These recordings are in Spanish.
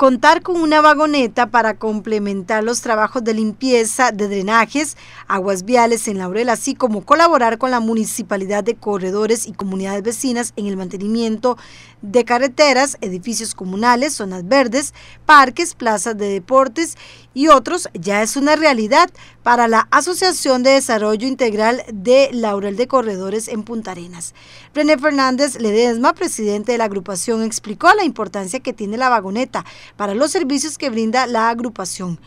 contar con una vagoneta para complementar los trabajos de limpieza de drenajes, aguas viales en Laurel, así como colaborar con la municipalidad de corredores y comunidades vecinas en el mantenimiento de carreteras, edificios comunales, zonas verdes, parques, plazas de deportes y otros ya es una realidad para la Asociación de Desarrollo Integral de Laurel de Corredores en Punta Arenas. René Fernández Ledesma, presidente de la agrupación, explicó la importancia que tiene la vagoneta para los servicios que brinda la agrupación.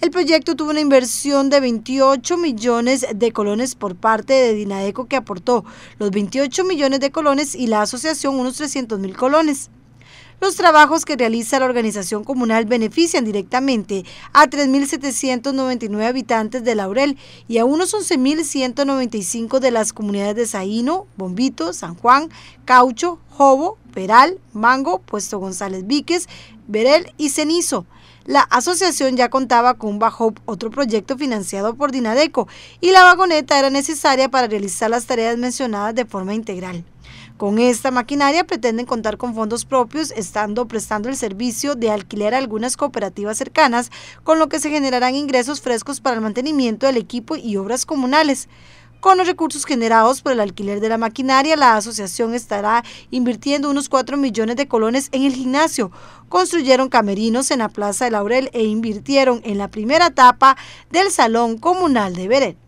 El proyecto tuvo una inversión de 28 millones de colones por parte de Dinaeco que aportó los 28 millones de colones y la asociación unos 300 mil colones. Los trabajos que realiza la organización comunal benefician directamente a 3.799 habitantes de Laurel y a unos 11.195 de las comunidades de Saíno, Bombito, San Juan, Caucho, Jobo, Peral, Mango, Puesto González Víquez, Verel y Cenizo. La asociación ya contaba con bajo otro proyecto financiado por Dinadeco, y la vagoneta era necesaria para realizar las tareas mencionadas de forma integral. Con esta maquinaria pretenden contar con fondos propios, estando prestando el servicio de alquiler a algunas cooperativas cercanas, con lo que se generarán ingresos frescos para el mantenimiento del equipo y obras comunales. Con los recursos generados por el alquiler de la maquinaria, la asociación estará invirtiendo unos 4 millones de colones en el gimnasio. Construyeron camerinos en la Plaza de Laurel e invirtieron en la primera etapa del Salón Comunal de Beret.